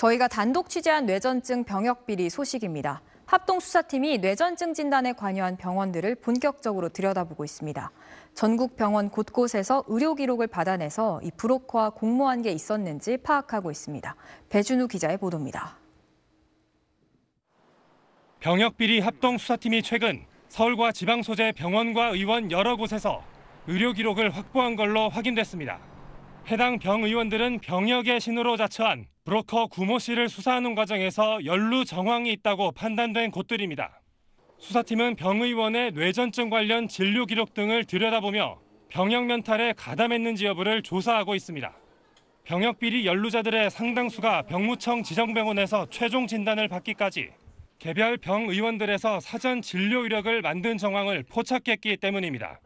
저희가 단독 취재한 뇌전증 병역 비리 소식입니다. 합동수사팀이 뇌전증 진단에 관여한 병원들을 본격적으로 들여다보고 있습니다. 전국 병원 곳곳에서 의료 기록을 받아내서 이 브로커와 공모한 게 있었는지 파악하고 있습니다. 배준우 기자의 보도입니다. 병역 비리 합동수사팀이 최근 서울과 지방 소재 병원과 의원 여러 곳에서 의료 기록을 확보한 걸로 확인됐습니다. 해당 병 의원들은 병역의 신으로 자처한 브로커 구모 씨를 수사하는 과정에서 연루 정황이 있다고 판단된 곳들입니다. 수사팀은 병 의원의 뇌전증 관련 진료 기록 등을 들여다보며 병역 면탈에 가담했는지 여부를 조사하고 있습니다. 병역 비리 연루자들의 상당수가 병무청 지정병원에서 최종 진단을 받기까지 개별 병 의원들에서 사전 진료 이력을 만든 정황을 포착했기 때문입니다.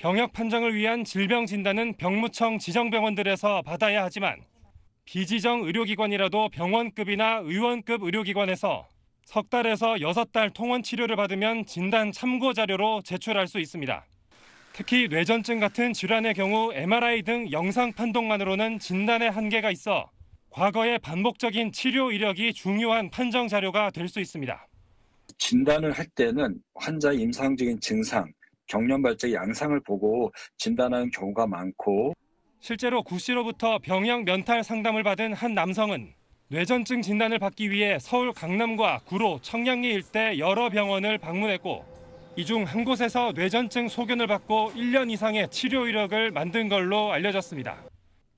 병역 판정을 위한 질병 진단은 병무청 지정병원들에서 받아야 하지만 비지정 의료기관이라도 병원급이나 의원급 의료기관에서 석 달에서 여섯 달 통원 치료를 받으면 진단 참고 자료로 제출할 수 있습니다. 특히 뇌전증 같은 질환의 경우 MRI 등 영상 판독만으로는 진단의 한계가 있어 과거의 반복적인 치료 이력이 중요한 판정 자료가 될 수 있습니다. 진단을 할 때는 환자 임상적인 증상, 경련 발작 양상을 보고 진단하는 경우가 많고 실제로 구 씨로부터 병역 면탈 상담을 받은 한 남성은 뇌전증 진단을 받기 위해 서울 강남과 구로 청량리 일대 여러 병원을 방문했고 이 중 한 곳에서 뇌전증 소견을 받고 1년 이상의 치료 이력을 만든 걸로 알려졌습니다.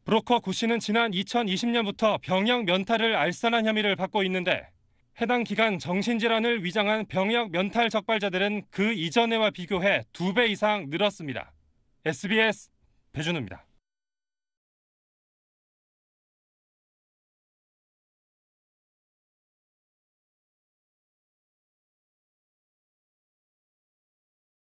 브로커 구 씨는 지난 2020년부터 병역 면탈을 알선한 혐의를 받고 있는데 해당 기간 정신질환을 위장한 병역 면탈 적발자들은 그 이전에와 비교해 두 배 이상 늘었습니다. SBS 배준우입니다.